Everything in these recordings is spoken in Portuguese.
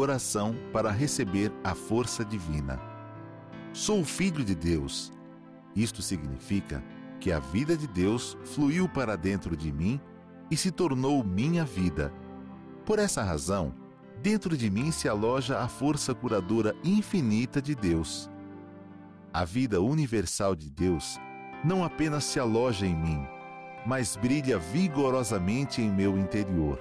coração para receber a força divina. Sou filho de Deus. Isto significa que a vida de Deus fluiu para dentro de mim e se tornou minha vida. Por essa razão, dentro de mim se aloja a força curadora infinita de Deus. A vida universal de Deus não apenas se aloja em mim, mas brilha vigorosamente em meu interior.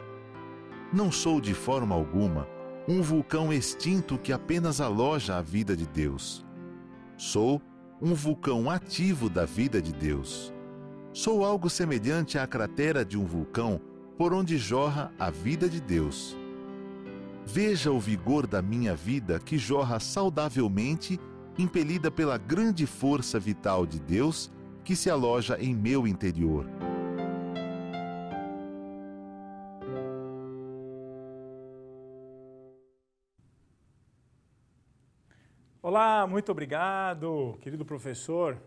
Não sou de forma alguma um vulcão extinto que apenas aloja a vida de Deus. Sou um vulcão ativo da vida de Deus. Sou algo semelhante à cratera de um vulcão por onde jorra a vida de Deus. Veja o vigor da minha vida que jorra saudavelmente, impelida pela grande força vital de Deus que se aloja em meu interior. Olá, muito obrigado, querido professor,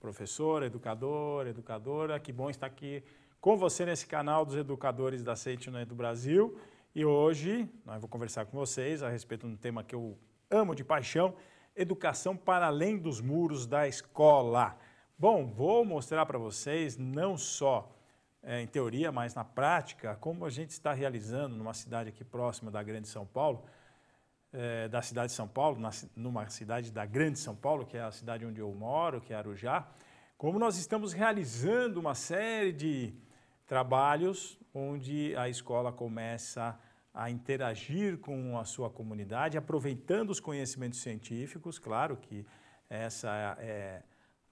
professor, educador, educadora. Que bom estar aqui com você nesse canal dos educadores da Sentinel né, do Brasil. E hoje nós né, vou conversar com vocês a respeito de um tema que eu amo de paixão, educação para além dos muros da escola. Bom, vou mostrar para vocês não só é, em teoria, mas na prática, como a gente está realizando numa cidade aqui próxima da Grande São Paulo, eh, da cidade de São Paulo, na, numa cidade da Grande São Paulo, que é a cidade onde eu moro, que é Arujá, como nós estamos realizando uma série de trabalhos onde a escola começa a interagir com a sua comunidade, aproveitando os conhecimentos científicos, claro que essa é, é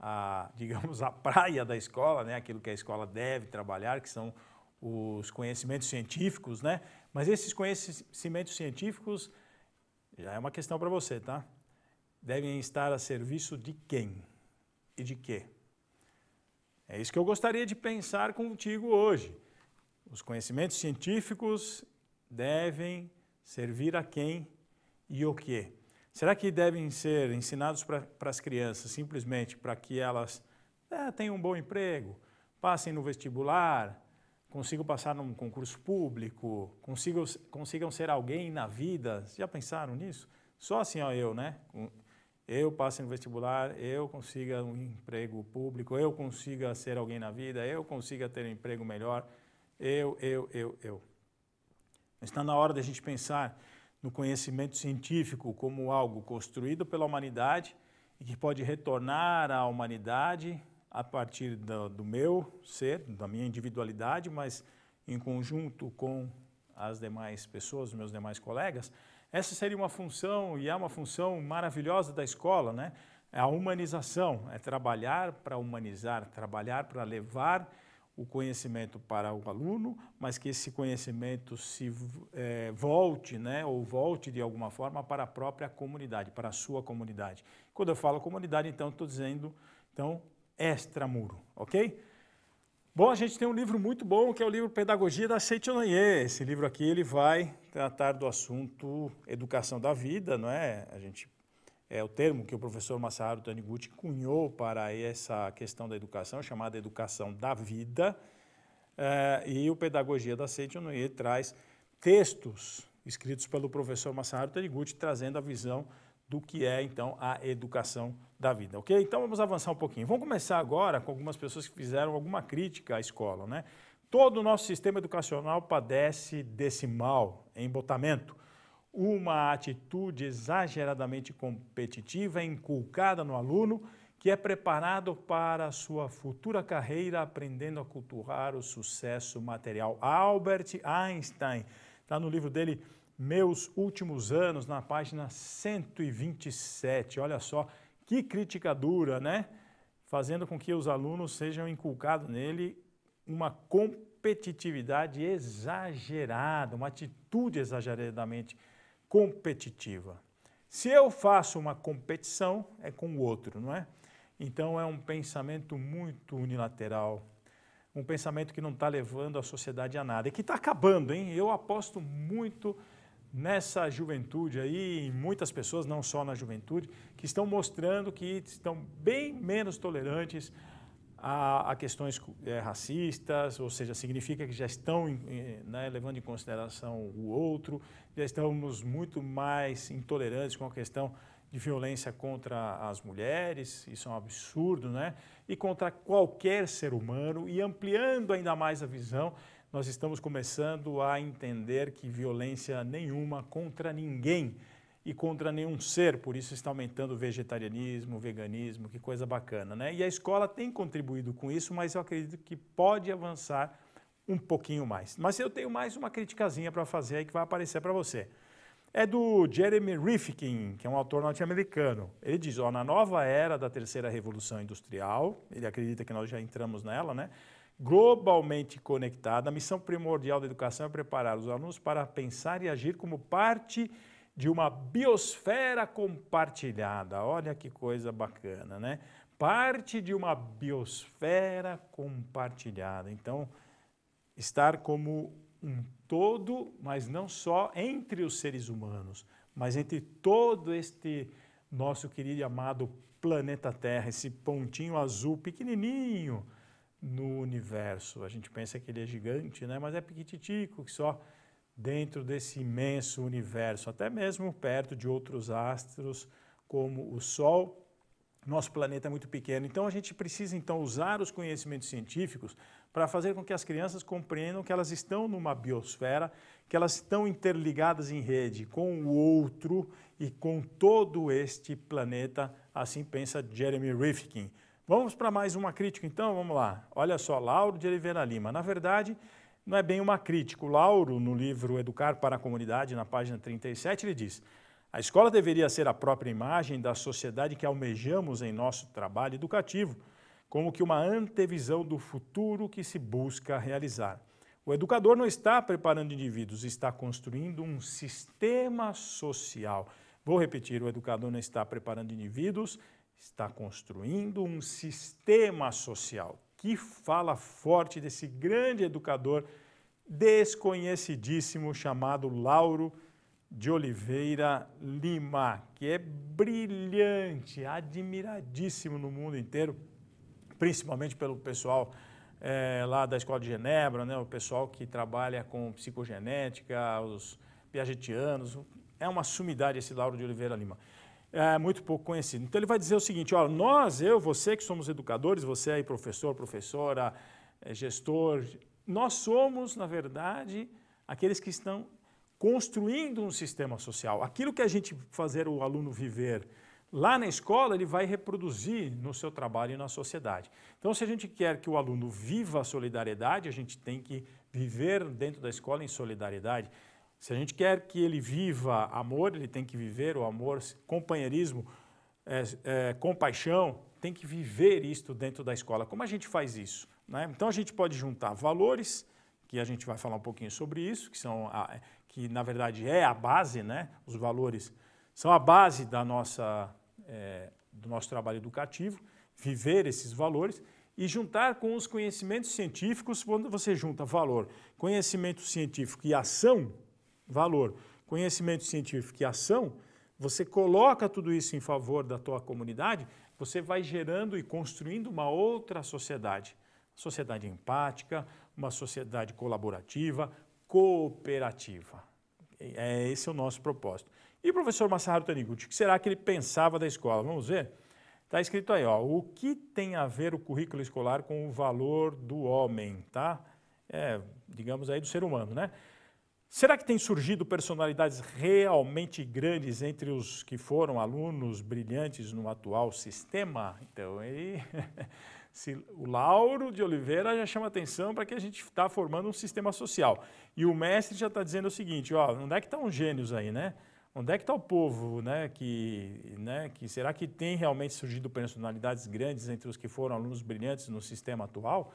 a, digamos, a praia da escola, né? aquilo que a escola deve trabalhar, que são os conhecimentos científicos, né? mas esses conhecimentos científicos já é uma questão para você, tá? Devem estar a serviço de quem e de quê? É isso que eu gostaria de pensar contigo hoje. Os conhecimentos científicos devem servir a quem e o quê? Será que devem ser ensinados para as crianças simplesmente para que elas é, tenham um bom emprego, passem no vestibular, consigo passar num concurso público, consigo, consigam ser alguém na vida. Já pensaram nisso? Só assim, ó, eu, né? Eu passe no vestibular, eu consiga um emprego público, eu consiga ser alguém na vida, eu consiga ter um emprego melhor. Eu, eu, eu, eu. Está na hora da gente pensar no conhecimento científico como algo construído pela humanidade e que pode retornar à humanidade a partir do, do meu ser, da minha individualidade, mas em conjunto com as demais pessoas, meus demais colegas, essa seria uma função e é uma função maravilhosa da escola, né? É a humanização, é trabalhar para humanizar, trabalhar para levar o conhecimento para o aluno, mas que esse conhecimento se é, volte, né, ou volte de alguma forma para a própria comunidade, para a sua comunidade. Quando eu falo comunidade, então estou dizendo então extramuro, ok? Bom, a gente tem um livro muito bom que é o livro Pedagogia da Seitonye. Esse livro aqui ele vai tratar do assunto educação da vida, não é? A gente é o termo que o professor Masaharu Taniguchi cunhou para essa questão da educação, chamada educação da vida. É, e o Pedagogia da Seitonye traz textos escritos pelo professor Masaharu Taniguchi trazendo a visão do que é então a educação da vida, ok? Então vamos avançar um pouquinho. Vamos começar agora com algumas pessoas que fizeram alguma crítica à escola, né? Todo o nosso sistema educacional padece desse mal, embotamento. Uma atitude exageradamente competitiva inculcada no aluno que é preparado para a sua futura carreira aprendendo a culturar o sucesso material. Albert Einstein, está no livro dele meus Últimos Anos, na página 127. Olha só que crítica dura, né? Fazendo com que os alunos sejam inculcados nele uma competitividade exagerada, uma atitude exageradamente competitiva. Se eu faço uma competição, é com o outro, não é? Então é um pensamento muito unilateral, um pensamento que não está levando a sociedade a nada e que está acabando, hein? Eu aposto muito nessa juventude aí, em muitas pessoas, não só na juventude, que estão mostrando que estão bem menos tolerantes a, a questões é, racistas, ou seja, significa que já estão né, levando em consideração o outro, já estamos muito mais intolerantes com a questão de violência contra as mulheres, isso é um absurdo, né? E contra qualquer ser humano, e ampliando ainda mais a visão nós estamos começando a entender que violência nenhuma contra ninguém e contra nenhum ser, por isso está aumentando o vegetarianismo, o veganismo, que coisa bacana, né? E a escola tem contribuído com isso, mas eu acredito que pode avançar um pouquinho mais. Mas eu tenho mais uma criticazinha para fazer aí que vai aparecer para você. É do Jeremy Rifkin, que é um autor norte-americano. Ele diz, ó, na nova era da terceira revolução industrial, ele acredita que nós já entramos nela, né? globalmente conectada, a missão primordial da educação é preparar os alunos para pensar e agir como parte de uma biosfera compartilhada. Olha que coisa bacana, né? Parte de uma biosfera compartilhada. Então, estar como um todo, mas não só entre os seres humanos, mas entre todo este nosso querido e amado planeta Terra, esse pontinho azul pequenininho, no universo. A gente pensa que ele é gigante, né? mas é pequititico, que só dentro desse imenso universo, até mesmo perto de outros astros como o Sol, nosso planeta é muito pequeno. Então a gente precisa então usar os conhecimentos científicos para fazer com que as crianças compreendam que elas estão numa biosfera, que elas estão interligadas em rede com o outro e com todo este planeta, assim pensa Jeremy Rifkin. Vamos para mais uma crítica então, vamos lá. Olha só, Lauro de Oliveira Lima. Na verdade, não é bem uma crítica. O Lauro, no livro Educar para a Comunidade, na página 37, ele diz: A escola deveria ser a própria imagem da sociedade que almejamos em nosso trabalho educativo, como que uma antevisão do futuro que se busca realizar. O educador não está preparando indivíduos, está construindo um sistema social. Vou repetir: o educador não está preparando indivíduos, está construindo um sistema social. Que fala forte desse grande educador desconhecidíssimo chamado Lauro de Oliveira Lima, que é brilhante, admiradíssimo no mundo inteiro, principalmente pelo pessoal é, lá da Escola de Genebra, né, o pessoal que trabalha com psicogenética, os piagetianos. É uma sumidade esse Lauro de Oliveira Lima é, muito pouco conhecido. Então ele vai dizer o seguinte: olha nós, eu, você que somos educadores, você aí, professor, professora, é, gestor, nós somos, na verdade, aqueles que estão construindo um sistema social. Aquilo que a gente fazer o aluno viver lá na escola, ele vai reproduzir no seu trabalho e na sociedade. Então, se a gente quer que o aluno viva a solidariedade, a gente tem que viver dentro da escola em solidariedade. Se a gente quer que ele viva amor, ele tem que viver o amor, companheirismo, é, é, compaixão, tem que viver isto dentro da escola. Como a gente faz isso? Né? Então a gente pode juntar valores, que a gente vai falar um pouquinho sobre isso, que são a, que na verdade é a base, né? Os valores são a base da nossa é, do nosso trabalho educativo, viver esses valores e juntar com os conhecimentos científicos, quando você junta valor, conhecimento científico e ação, valor, conhecimento científico e ação, você coloca tudo isso em favor da tua comunidade, você vai gerando e construindo uma outra sociedade. Sociedade empática, uma sociedade colaborativa, cooperativa. É esse é o nosso propósito. E o professor Masaharu Taniguchi, o que será que ele pensava da escola? Vamos ver? Está escrito aí, ó, o que tem a ver o currículo escolar com o valor do homem, tá? É, digamos aí, do ser humano, né? Será que tem surgido personalidades realmente grandes entre os que foram alunos brilhantes no atual sistema? Então, aí, se, o Lauro de Oliveira já chama atenção para que a gente está formando um sistema social. E o mestre já está dizendo o seguinte: ó, onde é que estão tá os gênios aí, né? Onde é que está o povo, né? Que, né? que será que tem realmente surgido personalidades grandes entre os que foram alunos brilhantes no sistema atual?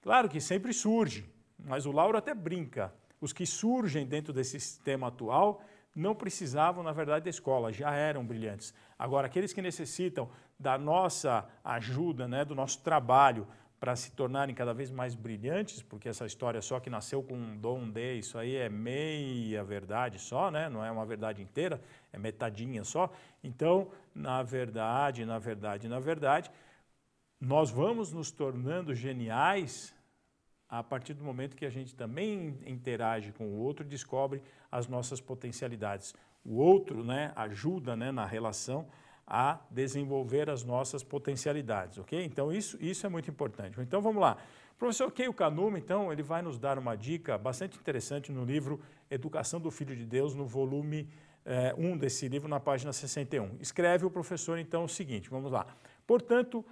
Claro que sempre surge, mas o Lauro até brinca os que surgem dentro desse sistema atual não precisavam, na verdade, da escola, já eram brilhantes. Agora, aqueles que necessitam da nossa ajuda, né, do nosso trabalho para se tornarem cada vez mais brilhantes, porque essa história só que nasceu com um dom de, isso aí é meia verdade só, né? não é uma verdade inteira, é metadinha só. Então, na verdade, na verdade, na verdade, nós vamos nos tornando geniais a partir do momento que a gente também interage com o outro, descobre as nossas potencialidades. O outro né, ajuda né, na relação a desenvolver as nossas potencialidades, ok? Então isso, isso é muito importante. Então vamos lá. O professor Keio Kanuma, então, ele vai nos dar uma dica bastante interessante no livro Educação do Filho de Deus, no volume 1 eh, um desse livro, na página 61. Escreve o professor, então, o seguinte, vamos lá. Portanto,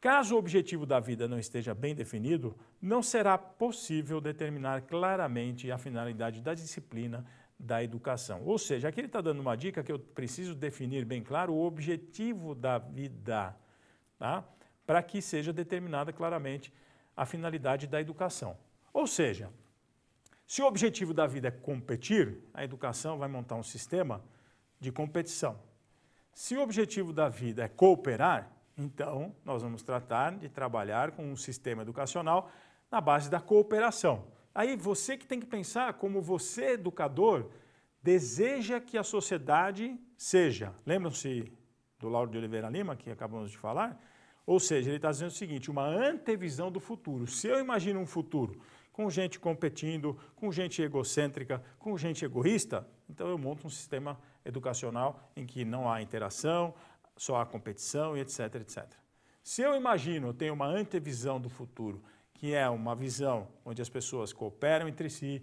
Caso o objetivo da vida não esteja bem definido, não será possível determinar claramente a finalidade da disciplina da educação. Ou seja, aqui ele está dando uma dica que eu preciso definir bem claro o objetivo da vida, tá? para que seja determinada claramente a finalidade da educação. Ou seja, se o objetivo da vida é competir, a educação vai montar um sistema de competição. Se o objetivo da vida é cooperar, então, nós vamos tratar de trabalhar com um sistema educacional na base da cooperação. Aí você que tem que pensar como você, educador, deseja que a sociedade seja. Lembram-se do Lauro de Oliveira Lima, que acabamos de falar? Ou seja, ele está dizendo o seguinte: uma antevisão do futuro. Se eu imagino um futuro com gente competindo, com gente egocêntrica, com gente egoísta, então eu monto um sistema educacional em que não há interação, só a competição e etc, etc. Se eu imagino, eu tenho uma antevisão do futuro, que é uma visão onde as pessoas cooperam entre si,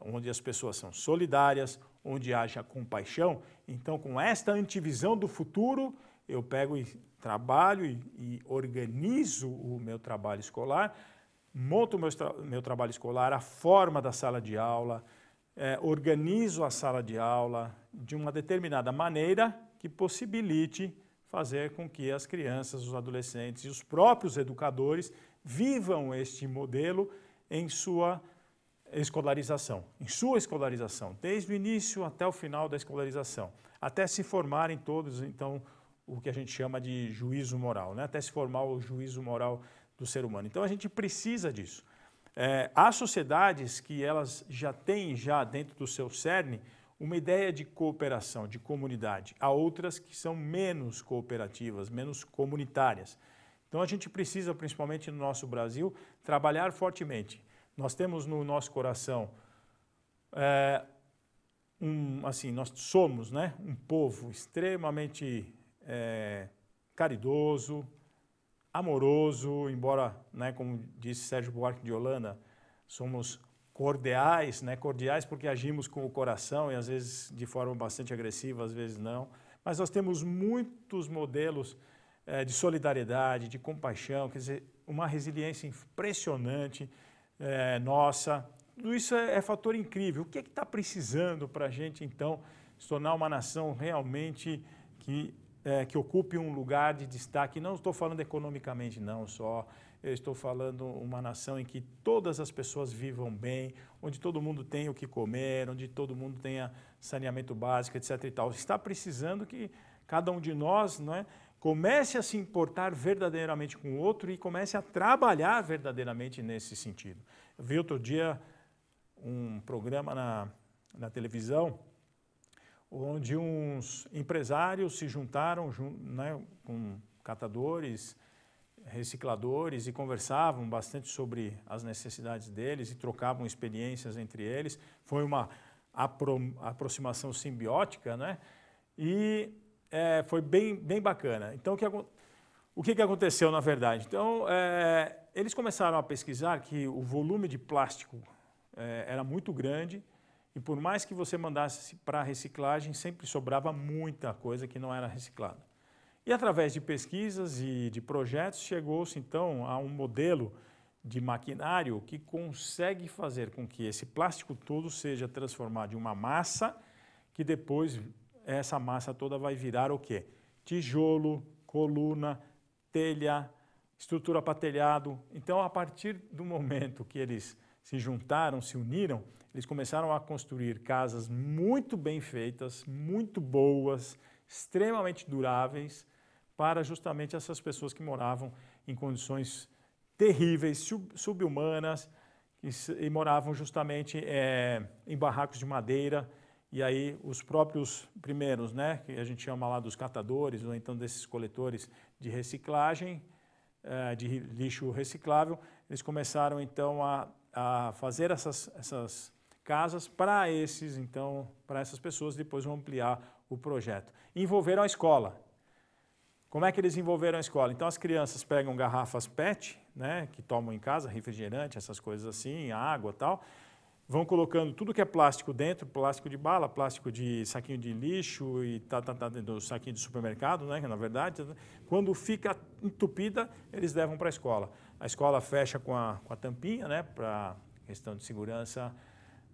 onde as pessoas são solidárias, onde haja compaixão, então com esta antevisão do futuro, eu pego e trabalho e, e organizo o meu trabalho escolar, monto o meu, tra meu trabalho escolar, a forma da sala de aula, é, organizo a sala de aula de uma determinada maneira que possibilite fazer com que as crianças, os adolescentes e os próprios educadores vivam este modelo em sua escolarização, em sua escolarização, desde o início até o final da escolarização, até se formarem todos, então, o que a gente chama de juízo moral, né? até se formar o juízo moral do ser humano. Então, a gente precisa disso. É, há sociedades que elas já têm, já dentro do seu cerne, uma ideia de cooperação, de comunidade. Há outras que são menos cooperativas, menos comunitárias. Então a gente precisa, principalmente no nosso Brasil, trabalhar fortemente. Nós temos no nosso coração, é, um, assim, nós somos né, um povo extremamente é, caridoso, amoroso, embora, né, como disse Sérgio Buarque de Holanda, somos cordiais, né? cordiais porque agimos com o coração e às vezes de forma bastante agressiva, às vezes não. Mas nós temos muitos modelos eh, de solidariedade, de compaixão, quer dizer, uma resiliência impressionante eh, nossa. Tudo isso é, é, fator incrível. O que é que está precisando para a gente, então, se tornar uma nação realmente que, eh, que ocupe um lugar de destaque? Não estou falando economicamente, não, só eu estou falando uma nação em que todas as pessoas vivam bem, onde todo mundo tenha o que comer, onde todo mundo tenha saneamento básico, etc. E tal. Está precisando que cada um de nós não é, comece a se importar verdadeiramente com o outro e comece a trabalhar verdadeiramente nesse sentido. Eu vi outro dia um programa na, na televisão onde uns empresários se juntaram né, com catadores, recicladores e conversavam bastante sobre as necessidades deles e trocavam experiências entre eles. Foi uma apro aproximação simbiótica, né? E é, foi bem, bem bacana. Então, o que, o que, que aconteceu, na verdade? Então, é, eles começaram a pesquisar que o volume de plástico é, era muito grande e por mais que você mandasse para reciclagem, sempre sobrava muita coisa que não era reciclada. E através de pesquisas e de projetos chegou-se então a um modelo de maquinário que consegue fazer com que esse plástico todo seja transformado em uma massa que depois essa massa toda vai virar o quê? Tijolo, coluna, telha, estrutura para telhado. Então, a partir do momento que eles se juntaram, se uniram, eles começaram a construir casas muito bem feitas, muito boas, extremamente duráveis para justamente essas pessoas que moravam em condições terríveis, sub subhumanas, e, e, moravam justamente é, em barracos de madeira. E aí os próprios primeiros, né, que a gente chama lá dos catadores, ou então desses coletores de reciclagem, é, de lixo reciclável, eles começaram então a, a fazer essas, essas casas para esses, então, para essas pessoas, depois vão ampliar o projeto. Envolveram a escola, como é que eles envolveram a escola? Então as crianças pegam garrafas PET, né, que tomam em casa, refrigerante, essas coisas assim, água tal, vão colocando tudo que é plástico dentro, plástico de bala, plástico de saquinho de lixo e tá, tá, tá do saquinho de supermercado, né, na verdade, tá, tá, quando fica entupida, eles levam para a escola. A escola fecha com a, com a tampinha, né, para questão de segurança,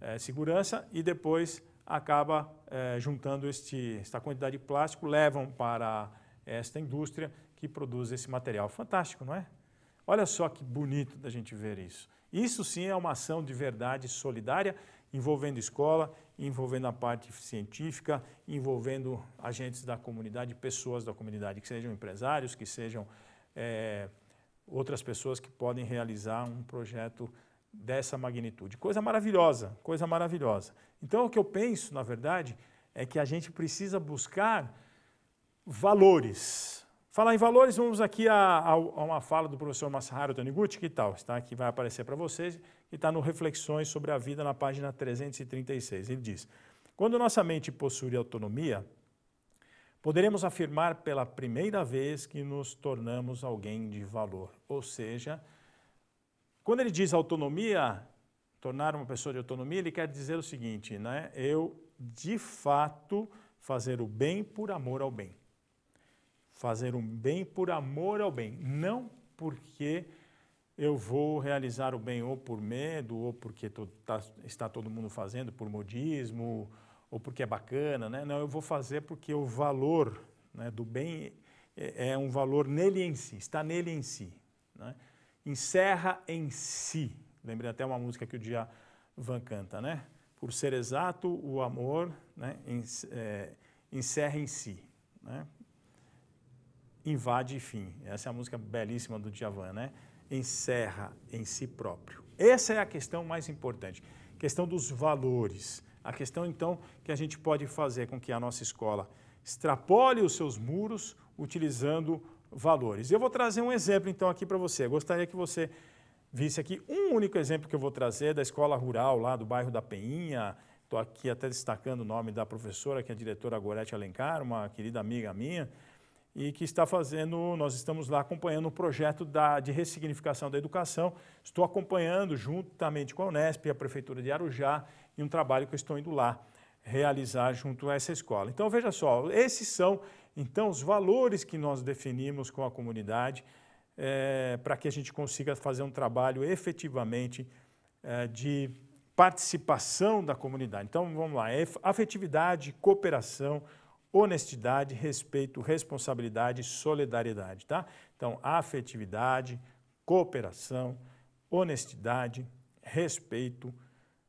é, segurança e depois acaba é, juntando este, esta quantidade de plástico, levam para esta indústria que produz esse material. Fantástico, não é? Olha só que bonito da gente ver isso. Isso sim é uma ação de verdade solidária, envolvendo escola, envolvendo a parte científica, envolvendo agentes da comunidade, pessoas da comunidade, que sejam empresários, que sejam é, outras pessoas que podem realizar um projeto dessa magnitude. Coisa maravilhosa, coisa maravilhosa. Então, o que eu penso, na verdade, é que a gente precisa buscar valores. Falar em valores, vamos aqui a, a, a uma fala do professor Masaharu Taniguchi, que tal? Está aqui, vai aparecer para vocês, que está no Reflexões sobre a Vida, na página 336. Ele diz, quando nossa mente possui autonomia, poderemos afirmar pela primeira vez que nos tornamos alguém de valor. Ou seja, quando ele diz autonomia, tornar uma pessoa de autonomia, ele quer dizer o seguinte, né? Eu, de fato, fazer o bem por amor ao bem fazer o um bem por amor ao bem, não porque eu vou realizar o bem ou por medo, ou porque tá, está todo mundo fazendo, por modismo, ou porque é bacana, né? Não, eu vou fazer porque o valor né, do bem é, é, um valor nele em si, está nele em si. Né? Encerra em si. Lembrei até uma música que o Dia Van canta, né? Por ser exato, o amor né, é, encerra em si. Né? invade e fim. Essa é a música belíssima do Djavan, né? Encerra em si próprio. Essa é a questão mais importante, questão dos valores. A questão, então, que a gente pode fazer com que a nossa escola extrapole os seus muros utilizando valores. Eu vou trazer um exemplo, então, aqui para você. Eu gostaria que você visse aqui um único exemplo que eu vou trazer da escola rural lá do bairro da Peinha. Estou aqui até destacando o nome da professora, que é a diretora Gorete Alencar, uma querida amiga minha e que está fazendo, nós estamos lá acompanhando o um projeto da, de ressignificação da educação. Estou acompanhando juntamente com a Unesp e a Prefeitura de Arujá e um trabalho que eu estou indo lá realizar junto a essa escola. Então veja só, esses são então os valores que nós definimos com a comunidade é, para que a gente consiga fazer um trabalho efetivamente é, de participação da comunidade. Então vamos lá, é afetividade, cooperação, honestidade, respeito, responsabilidade e solidariedade, tá? Então, afetividade, cooperação, honestidade, respeito,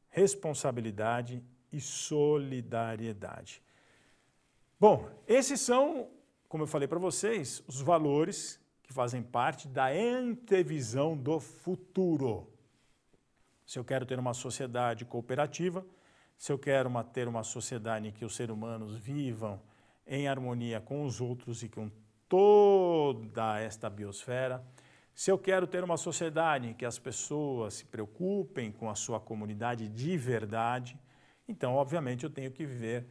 responsabilidade e solidariedade. Bom, esses são, como eu falei para vocês, os valores que fazem parte da antevisão do futuro. Se eu quero ter uma sociedade cooperativa, se eu quero uma, ter uma sociedade em que os seres humanos vivam em harmonia com os outros e com toda esta biosfera. Se eu quero ter uma sociedade em que as pessoas se preocupem com a sua comunidade de verdade, então, obviamente, eu tenho que viver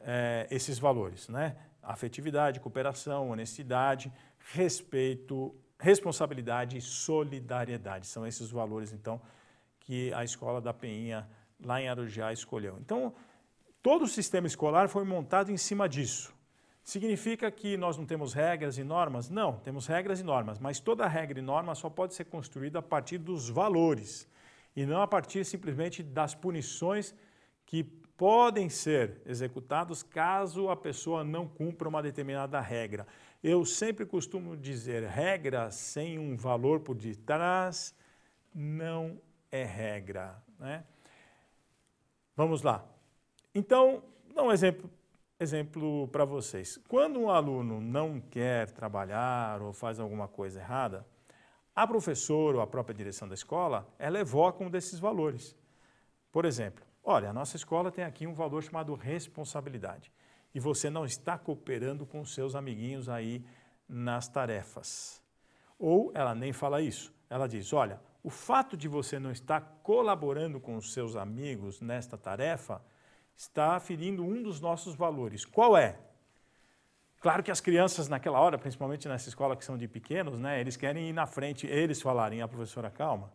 é, esses valores, né? Afetividade, cooperação, honestidade, respeito, responsabilidade e solidariedade. São esses valores, então, que a escola da Peinha, lá em Arujá, escolheu. Então, Todo o sistema escolar foi montado em cima disso. Significa que nós não temos regras e normas? Não, temos regras e normas, mas toda regra e norma só pode ser construída a partir dos valores e não a partir simplesmente das punições que podem ser executados caso a pessoa não cumpra uma determinada regra. Eu sempre costumo dizer, regra sem um valor por detrás não é regra. Né? Vamos lá. Então, dá um exemplo, exemplo para vocês. Quando um aluno não quer trabalhar ou faz alguma coisa errada, a professora ou a própria direção da escola, ela evoca um desses valores. Por exemplo, olha, a nossa escola tem aqui um valor chamado responsabilidade e você não está cooperando com seus amiguinhos aí nas tarefas. Ou ela nem fala isso, ela diz, olha, o fato de você não estar colaborando com os seus amigos nesta tarefa está ferindo um dos nossos valores. Qual é? Claro que as crianças naquela hora, principalmente nessa escola que são de pequenos, né, eles querem ir na frente, eles falarem, a ah, professora calma,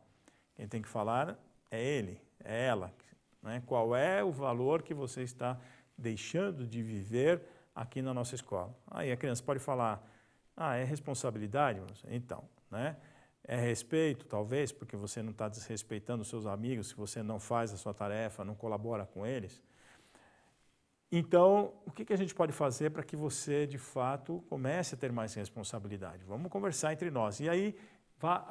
quem tem que falar é ele, é ela. Né? Qual é o valor que você está deixando de viver aqui na nossa escola? Aí a criança pode falar, ah, é responsabilidade? Então, né? É respeito, talvez, porque você não está desrespeitando os seus amigos se você não faz a sua tarefa, não colabora com eles. Então, o que, que a gente pode fazer para que você, de fato, comece a ter mais responsabilidade? Vamos conversar entre nós. E aí vai,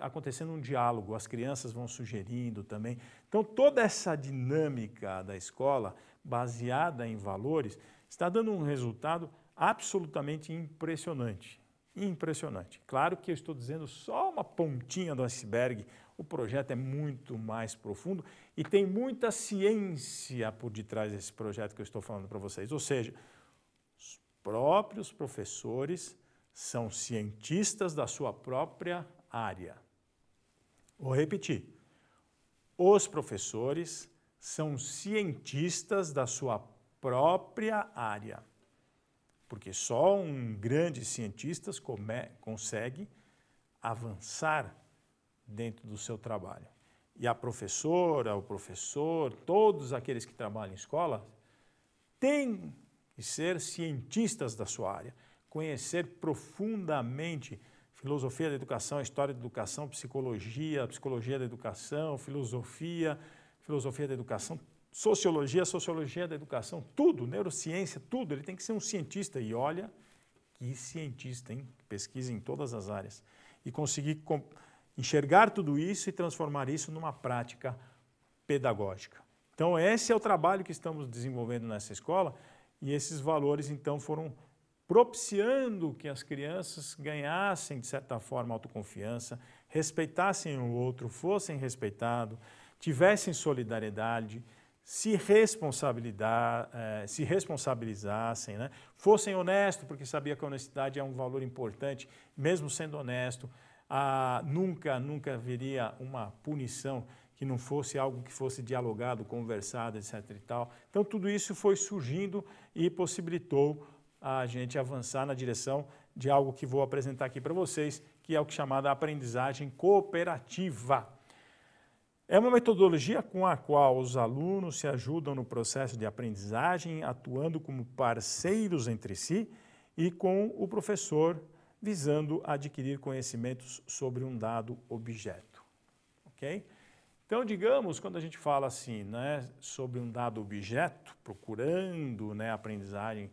acontecendo um diálogo, as crianças vão sugerindo também. Então, toda essa dinâmica da escola, baseada em valores, está dando um resultado absolutamente impressionante. Impressionante. Claro que eu estou dizendo só uma pontinha do iceberg, o projeto é muito mais profundo e tem muita ciência por detrás desse projeto que eu estou falando para vocês. Ou seja, os próprios professores são cientistas da sua própria área. Vou repetir. Os professores são cientistas da sua própria área. Porque só um grande cientista consegue avançar dentro do seu trabalho. E a professora, o professor, todos aqueles que trabalham em escola têm que ser cientistas da sua área, conhecer profundamente filosofia da educação, história da educação, psicologia, psicologia da educação, filosofia, filosofia da educação, sociologia, sociologia da educação, tudo, neurociência, tudo. Ele tem que ser um cientista e olha que cientista, hein? Pesquisa em todas as áreas e conseguir enxergar tudo isso e transformar isso numa prática pedagógica. Então, esse é o trabalho que estamos desenvolvendo nessa escola e esses valores, então, foram propiciando que as crianças ganhassem, de certa forma, autoconfiança, respeitassem o outro, fossem respeitados, tivessem solidariedade, se, eh, se responsabilizassem, né? fossem honestos, porque sabia que a honestidade é um valor importante, mesmo sendo honesto, ah, nunca, nunca haveria uma punição que não fosse algo que fosse dialogado, conversado, etc. E tal. Então, tudo isso foi surgindo e possibilitou a gente avançar na direção de algo que vou apresentar aqui para vocês, que é o que é chamada aprendizagem cooperativa. É uma metodologia com a qual os alunos se ajudam no processo de aprendizagem, atuando como parceiros entre si e com o professor visando adquirir conhecimentos sobre um dado objeto. Ok? Então, digamos, quando a gente fala assim, né, sobre um dado objeto, procurando né, aprendizagem,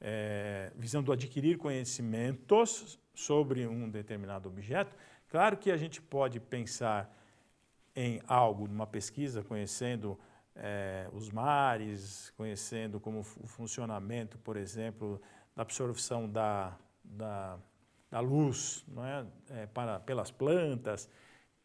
é, visando adquirir conhecimentos sobre um determinado objeto, claro que a gente pode pensar em algo, numa pesquisa, conhecendo é, os mares, conhecendo como o funcionamento, por exemplo, da absorção da da, da luz não é? é? para, pelas plantas,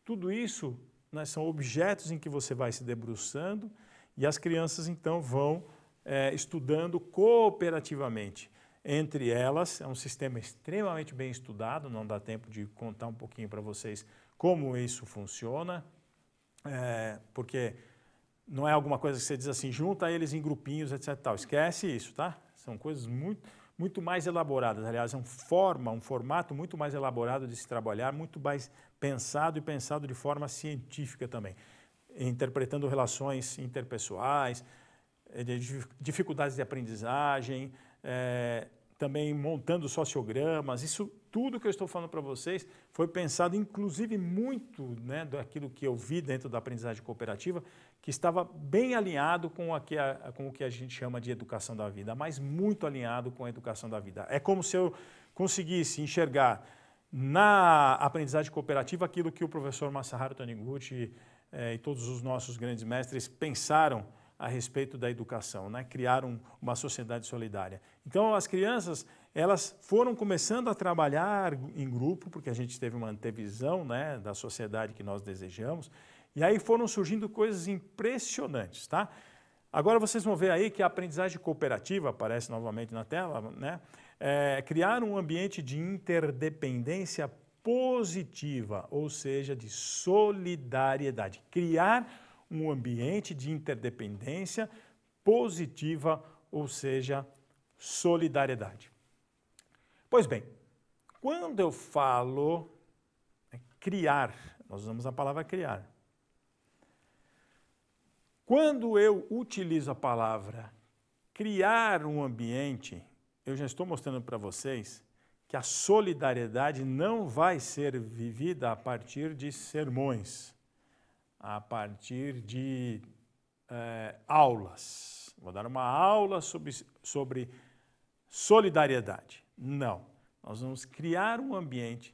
tudo isso né, são objetos em que você vai se debruçando e as crianças então vão é, estudando cooperativamente. Entre elas, é um sistema extremamente bem estudado, não dá tempo de contar um pouquinho para vocês como isso funciona, é, porque não é alguma coisa que você diz assim, junta eles em grupinhos, etc. Tal. Esquece isso, tá? São coisas muito muito mais elaboradas. Aliás, é um forma, um formato muito mais elaborado de se trabalhar, muito mais pensado e pensado de forma científica também, interpretando relações interpessoais, eh, dificuldades de aprendizagem, é, também montando sociogramas. Isso tudo que eu estou falando para vocês foi pensado, inclusive, muito né, daquilo que eu vi dentro da aprendizagem cooperativa, que estava bem alinhado com, a, com o que a gente chama de educação da vida, mas muito alinhado com a educação da vida. É como se eu conseguisse enxergar na aprendizagem cooperativa aquilo que o professor Masaharu Taniguchi eh, e todos os nossos grandes mestres pensaram a respeito da educação, né? criaram uma sociedade solidária. Então, as crianças elas foram começando a trabalhar em grupo, porque a gente teve uma antevisão né, da sociedade que nós desejamos, e aí foram surgindo coisas impressionantes, tá? Agora vocês vão ver aí que a aprendizagem cooperativa aparece novamente na tela, né? É, criar um ambiente de interdependência positiva, ou seja, de solidariedade. Criar um ambiente de interdependência positiva, ou seja, solidariedade. Pois bem, quando eu falo é criar, nós usamos a palavra criar. Quando eu utilizo a palavra criar um ambiente, eu já estou mostrando para vocês que a solidariedade não vai ser vivida a partir de sermões, a partir de é, aulas. Vou dar uma aula sobre, sobre solidariedade. Não. Nós vamos criar um ambiente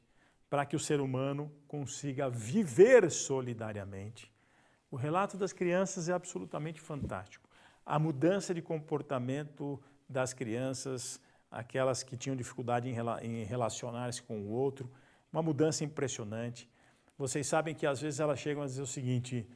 para que o ser humano consiga viver solidariamente. O relato das crianças é absolutamente fantástico. A mudança de comportamento das crianças, aquelas que tinham dificuldade em relacionar-se com o outro, uma mudança impressionante. Vocês sabem que às vezes elas chegam a dizer o seguinte: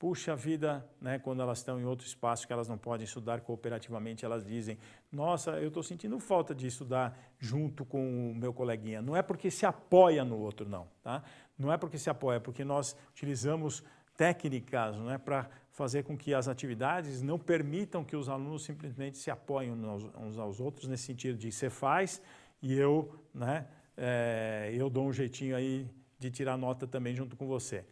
Puxa vida, né, quando elas estão em outro espaço que elas não podem estudar cooperativamente, elas dizem: Nossa, eu estou sentindo falta de estudar junto com o meu coleguinha. Não é porque se apoia no outro, não. Tá? Não é porque se apoia, é porque nós utilizamos técnicas né, para fazer com que as atividades não permitam que os alunos simplesmente se apoiem uns aos outros, nesse sentido de você faz e eu, né, é, eu dou um jeitinho aí de tirar nota também junto com você.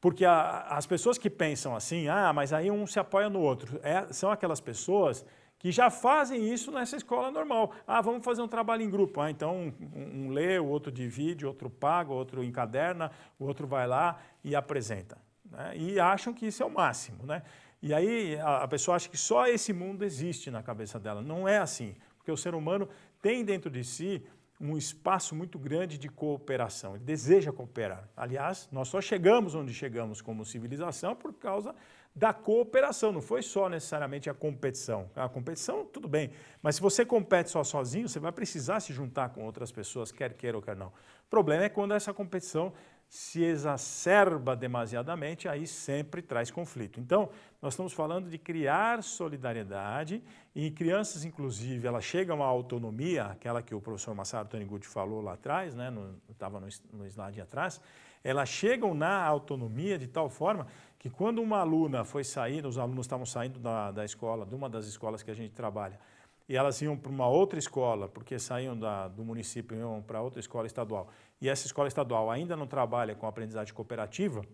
Porque a, as pessoas que pensam assim, ah, mas aí um se apoia no outro, é, são aquelas pessoas que já fazem isso nessa escola normal. Ah, vamos fazer um trabalho em grupo. Ah, então um, um lê, o outro divide, outro paga, outro encaderna, o outro vai lá e apresenta. Né? E acham que isso é o máximo. Né? E aí a, a pessoa acha que só esse mundo existe na cabeça dela. Não é assim, porque o ser humano tem dentro de si um espaço muito grande de cooperação, ele deseja cooperar. Aliás, nós só chegamos onde chegamos como civilização por causa da cooperação, não foi só necessariamente a competição. A competição, tudo bem, mas se você compete só sozinho, você vai precisar se juntar com outras pessoas, quer queira ou quer não. O problema é quando essa competição se exacerba demasiadamente, aí sempre traz conflito. Então, nós estamos falando de criar solidariedade e crianças, inclusive, elas chegam à autonomia, aquela que o professor Massaro Taniguchi falou lá atrás, né, estava no, no, slide atrás, elas chegam na autonomia de tal forma que quando uma aluna foi saindo, os alunos estavam saindo da, da escola, de uma das escolas que a gente trabalha, e elas iam para uma outra escola, porque saíam da, do município e iam para outra escola estadual e essa escola estadual ainda não trabalha com aprendizagem cooperativa,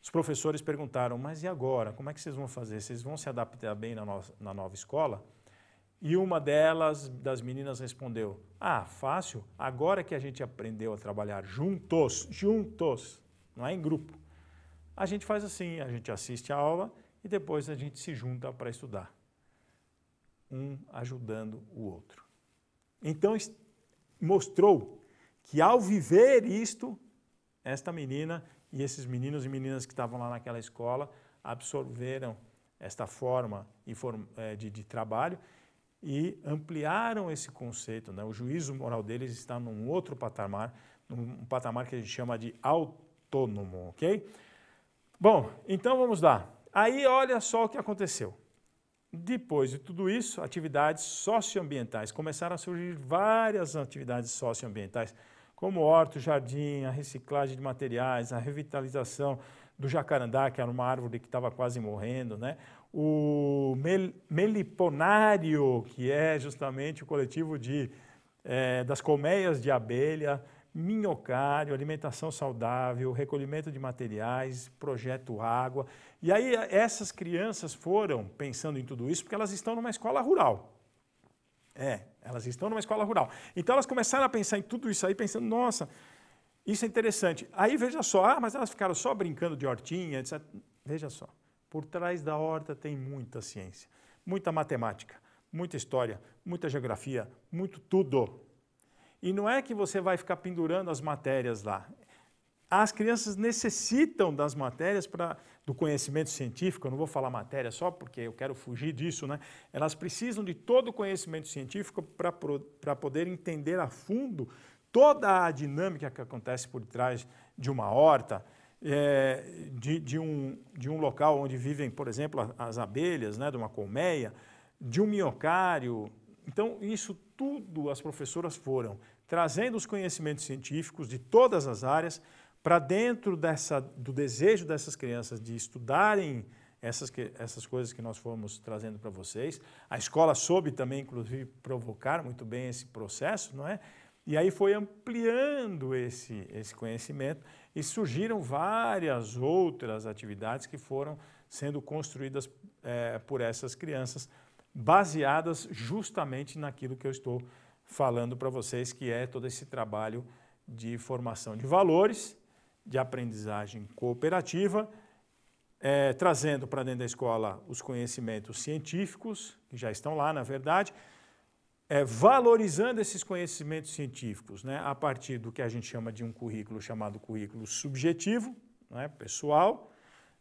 os professores perguntaram: mas e agora? Como é que vocês vão fazer? Vocês vão se adaptar bem na, na nova escola? E uma delas, das meninas, respondeu: Ah, fácil, agora que a gente aprendeu a trabalhar juntos, juntos, não é em grupo. A gente faz assim: a gente assiste a aula e depois a gente se junta para estudar, um ajudando o outro. Então, mostrou que ao viver isto, esta menina e esses meninos e meninas que estavam lá naquela escola absorveram esta forma é, de, de trabalho e ampliaram esse conceito. Né? O juízo moral deles está num outro patamar, num patamar que a gente chama de autônomo, ok? Bom, então vamos lá. Aí olha só o que aconteceu. Depois de tudo isso, atividades socioambientais. Começaram a surgir várias atividades socioambientais como horto, jardim, a reciclagem de materiais, a revitalização do jacarandá, que era uma árvore que estava quase morrendo, né? o mel meliponário, que é justamente o coletivo de, é, das colmeias de abelha, minhocário, alimentação saudável, recolhimento de materiais, projeto água. E aí essas crianças foram pensando em tudo isso porque elas estão numa escola rural. É, elas estão numa escola rural. Então elas começaram a pensar em tudo isso aí, pensando, nossa, isso é interessante. Aí veja só, ah, mas elas ficaram só brincando de hortinha, etc. Veja só, por trás da horta tem muita ciência, muita matemática, muita história, muita geografia, muito tudo. E não é que você vai ficar pendurando as matérias lá. As crianças necessitam das matérias para do conhecimento científico, eu não vou falar matéria só porque eu quero fugir disso, né? Elas precisam de todo o conhecimento científico para poder entender a fundo toda a dinâmica que acontece por trás de uma horta, é, de, de, um, de um local onde vivem, por exemplo, as abelhas, né, de uma colmeia, de um miocário. Então, isso tudo as professoras foram trazendo os conhecimentos científicos de todas as áreas para dentro dessa, do desejo dessas crianças de estudarem essas, essas coisas que nós fomos trazendo para vocês. A escola soube também, inclusive, provocar muito bem esse processo, não é? E aí foi ampliando esse, esse conhecimento e surgiram várias outras atividades que foram sendo construídas é, por essas crianças, baseadas justamente naquilo que eu estou falando para vocês, que é todo esse trabalho de formação de valores de aprendizagem cooperativa, é, trazendo para dentro da escola os conhecimentos científicos, que já estão lá, na verdade, é, valorizando esses conhecimentos científicos né, a partir do que a gente chama de um currículo chamado currículo subjetivo, né, pessoal,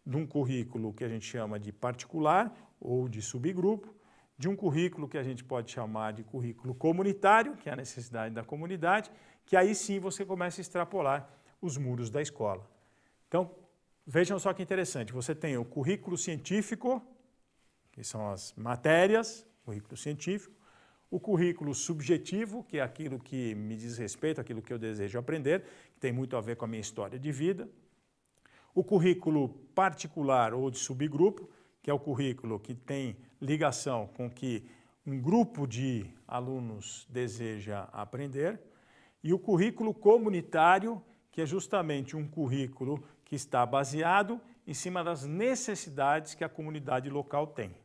de um currículo que a gente chama de particular ou de subgrupo, de um currículo que a gente pode chamar de currículo comunitário, que é a necessidade da comunidade, que aí sim você começa a extrapolar os muros da escola. Então, vejam só que interessante: você tem o currículo científico, que são as matérias, currículo científico, o currículo subjetivo, que é aquilo que me diz respeito, aquilo que eu desejo aprender, que tem muito a ver com a minha história de vida, o currículo particular ou de subgrupo, que é o currículo que tem ligação com que um grupo de alunos deseja aprender, e o currículo comunitário, que é justamente um currículo que está baseado em cima das necessidades que a comunidade local tem.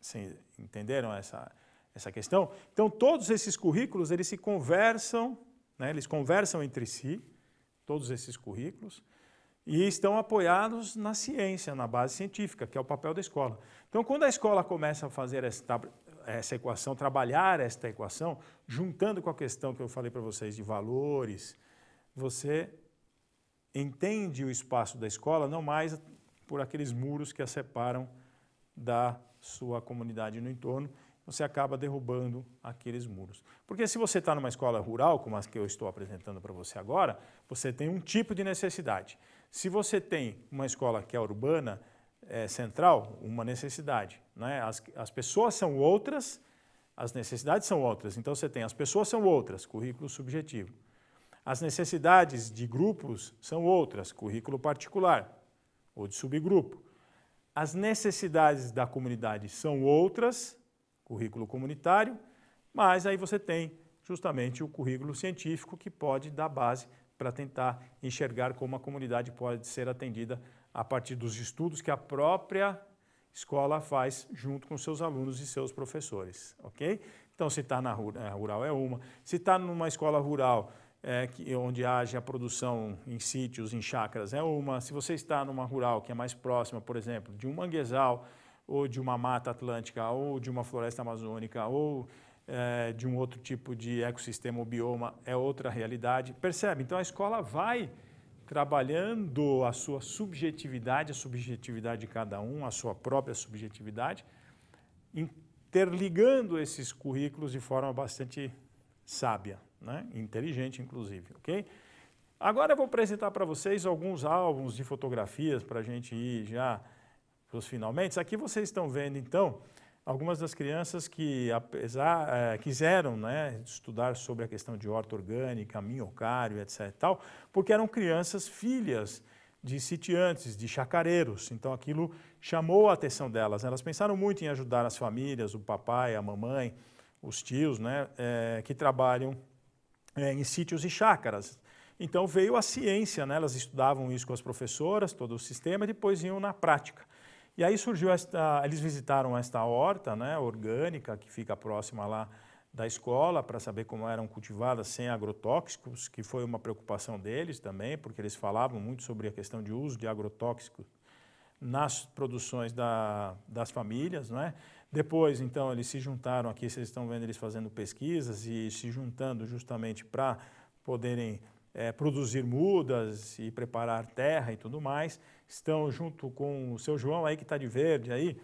Vocês entenderam essa, essa questão? Então, todos esses currículos, eles se conversam, né, eles conversam entre si, todos esses currículos, e estão apoiados na ciência, na base científica, que é o papel da escola. Então, quando a escola começa a fazer essa essa equação, trabalhar esta equação, juntando com a questão que eu falei para vocês de valores, você entende o espaço da escola não mais por aqueles muros que a separam da sua comunidade no entorno, você acaba derrubando aqueles muros. Porque se você está numa escola rural, como as que eu estou apresentando para você agora, você tem um tipo de necessidade. Se você tem uma escola que é urbana, é, central, uma necessidade. Né? As, as pessoas são outras, as necessidades são outras. Então você tem as pessoas são outras, currículo subjetivo. As necessidades de grupos são outras, currículo particular ou de subgrupo. As necessidades da comunidade são outras, currículo comunitário, mas aí você tem justamente o currículo científico que pode dar base para tentar enxergar como a comunidade pode ser atendida a partir dos estudos que a própria escola faz junto com seus alunos e seus professores, ok? Então, se está na eh, rural é uma, se está numa escola rural é, que, onde haja a produção em sítios, em chacras, é uma. Se você está numa rural que é mais próxima, por exemplo, de um manguezal, ou de uma mata atlântica, ou de uma floresta amazônica, ou é, de um outro tipo de ecossistema ou bioma, é outra realidade. Percebe? Então a escola vai trabalhando a sua subjetividade, a subjetividade de cada um, a sua própria subjetividade, interligando esses currículos de forma bastante sábia né? inteligente inclusive, ok? Agora eu vou apresentar para vocês alguns álbuns de fotografias para a gente ir já para os finalmente. Aqui vocês estão vendo então algumas das crianças que apesar, é, eh, quiseram né, estudar sobre a questão de horta orgânica, minhocário, etc. Tal, porque eram crianças filhas de sitiantes, de chacareiros. Então aquilo chamou a atenção delas. Elas pensaram muito em ajudar as famílias, o papai, a mamãe, os tios, né, é, que trabalham é, em sítios e chácaras. Então veio a ciência, né? elas estudavam isso com as professoras, todo o sistema, e depois iam na prática. E aí surgiu esta, eles visitaram esta horta né, orgânica que fica próxima lá da escola para saber como eram cultivadas sem agrotóxicos, que foi uma preocupação deles também, porque eles falavam muito sobre a questão de uso de agrotóxicos nas produções da, das famílias, não é? Depois, então, eles se juntaram aqui, vocês estão vendo eles fazendo pesquisas e se juntando justamente para poderem é, produzir mudas e preparar terra e tudo mais. Estão junto com o seu João aí que está de verde aí,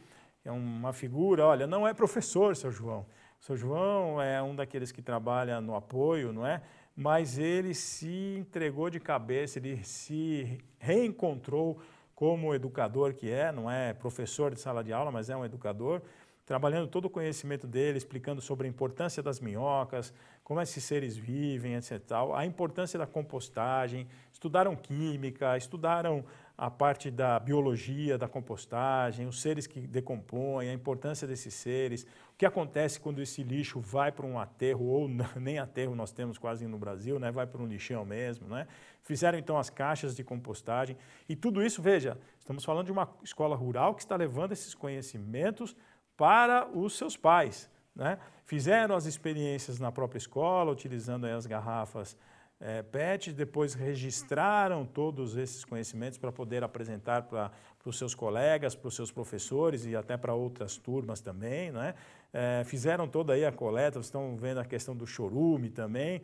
é uma figura, olha, não é professor, seu João. Seu João é um daqueles que trabalha no apoio, não é? Mas ele se entregou de cabeça, ele se reencontrou como educador que é, não é professor de sala de aula, mas é um educador trabalhando todo o conhecimento dele, explicando sobre a importância das minhocas, como esses seres vivem, etc. Tal, a importância da compostagem, estudaram química, estudaram a parte da biologia da compostagem, os seres que decompõem, a importância desses seres, o que acontece quando esse lixo vai para um aterro, ou nem aterro nós temos quase no Brasil, né? vai para um lixão mesmo. Né? Fizeram então as caixas de compostagem. E tudo isso, veja, estamos falando de uma escola rural que está levando esses conhecimentos para os seus pais. Né? Fizeram as experiências na própria escola, utilizando as garrafas é, PET, depois registraram todos esses conhecimentos para poder apresentar para os seus colegas, para os seus professores e até para outras turmas também. Né? É, fizeram toda aí a coleta, estão vendo a questão do chorume também,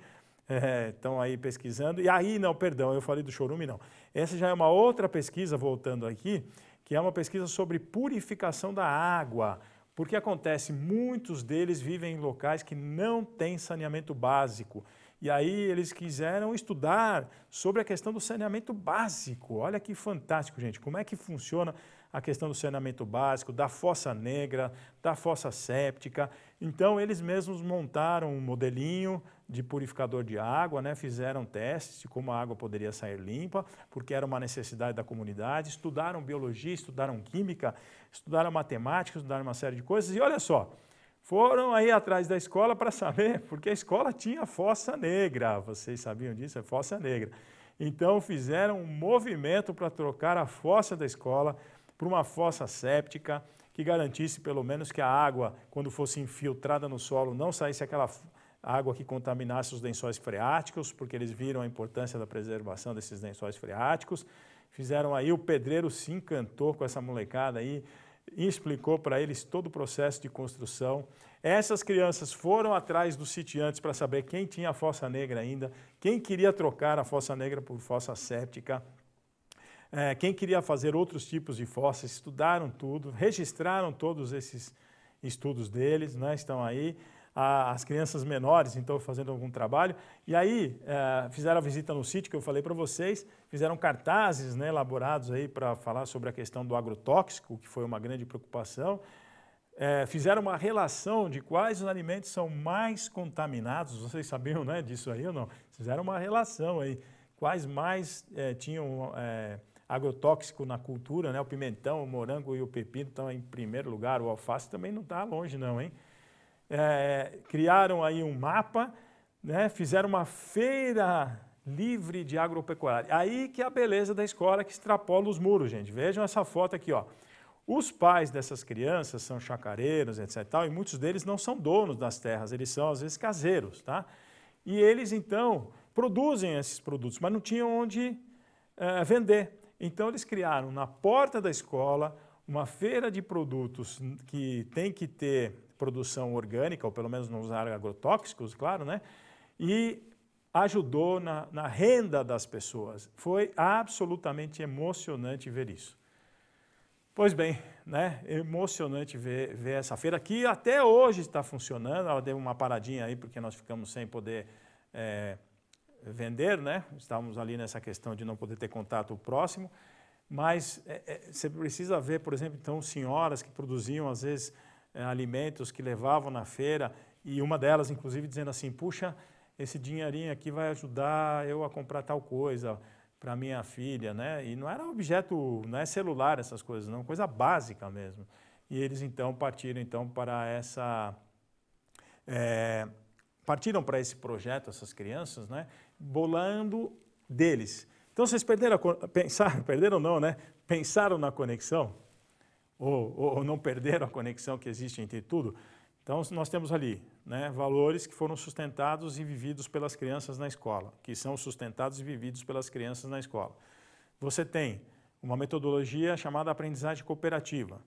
é, estão aí pesquisando. E aí, não, perdão, eu falei do chorume, não. Essa já é uma outra pesquisa, voltando aqui, que é uma pesquisa sobre purificação da água. Porque acontece, muitos deles vivem em locais que não têm saneamento básico. E aí eles quiseram estudar sobre a questão do saneamento básico. Olha que fantástico, gente. Como é que funciona a questão do saneamento básico, da fossa negra, da fossa séptica. Então eles mesmos montaram um modelinho de purificador de água, né? fizeram testes de como a água poderia sair limpa, porque era uma necessidade da comunidade, estudaram biologia, estudaram química, estudaram matemática, estudaram uma série de coisas, e olha só, foram aí atrás da escola para saber, porque a escola tinha fossa negra, vocês sabiam disso? É fossa negra. Então fizeram um movimento para trocar a fossa da escola por uma fossa séptica, que garantisse pelo menos que a água, quando fosse infiltrada no solo, não saísse aquela água que contaminasse os lençóis freáticos, porque eles viram a importância da preservação desses lençóis freáticos. Fizeram aí, o pedreiro se encantou com essa molecada aí, e explicou para eles todo o processo de construção. Essas crianças foram atrás dos sitiantes para saber quem tinha a fossa negra ainda, quem queria trocar a fossa negra por fossa séptica, é, quem queria fazer outros tipos de fossas, estudaram tudo, registraram todos esses estudos deles, né, estão aí as crianças menores, então, fazendo algum trabalho. E aí é, fizeram a visita no sítio que eu falei para vocês, fizeram cartazes né, elaborados aí para falar sobre a questão do agrotóxico, que foi uma grande preocupação. É, fizeram uma relação de quais os alimentos são mais contaminados. Vocês sabiam né, disso aí ou não? Fizeram uma relação aí. Quais mais é, tinham é, agrotóxico na cultura, né? O pimentão, o morango e o pepino estão em primeiro lugar. O alface também não está longe não, hein? é, criaram aí um mapa, né, fizeram uma feira livre de agropecuária. Aí que é a beleza da escola que extrapola os muros, gente. Vejam essa foto aqui, ó. Os pais dessas crianças são chacareiros, etc. e muitos deles não são donos das terras, eles são às vezes caseiros, tá? E eles então produzem esses produtos, mas não tinham onde é, vender. Então eles criaram na porta da escola uma feira de produtos que tem que ter produção orgânica, ou pelo menos não usar agrotóxicos, claro, né? E ajudou na, na renda das pessoas. Foi absolutamente emocionante ver isso. Pois bem, né? emocionante ver, ver essa feira que até hoje está funcionando. Ela deu uma paradinha aí porque nós ficamos sem poder é, vender, né? Estávamos ali nessa questão de não poder ter contato próximo. Mas é, é, você precisa ver, por exemplo, então senhoras que produziam às vezes eh, alimentos que levavam na feira, e uma delas, inclusive, dizendo assim: puxa, esse dinheirinho aqui vai ajudar eu a comprar tal coisa para minha filha, né? E não era objeto, não é celular essas coisas, não, coisa básica mesmo. E eles então partiram então para essa é, partiram para esse projeto essas crianças, né? Bolando deles. Então vocês perderam a, pensaram, perderam não, né? Pensaram na conexão? ou, ou não perderam a conexão que existe entre tudo. Então, nós temos ali né, valores que foram sustentados e vividos pelas crianças na escola, que são sustentados e vividos pelas crianças na escola. Você tem uma metodologia chamada aprendizagem cooperativa.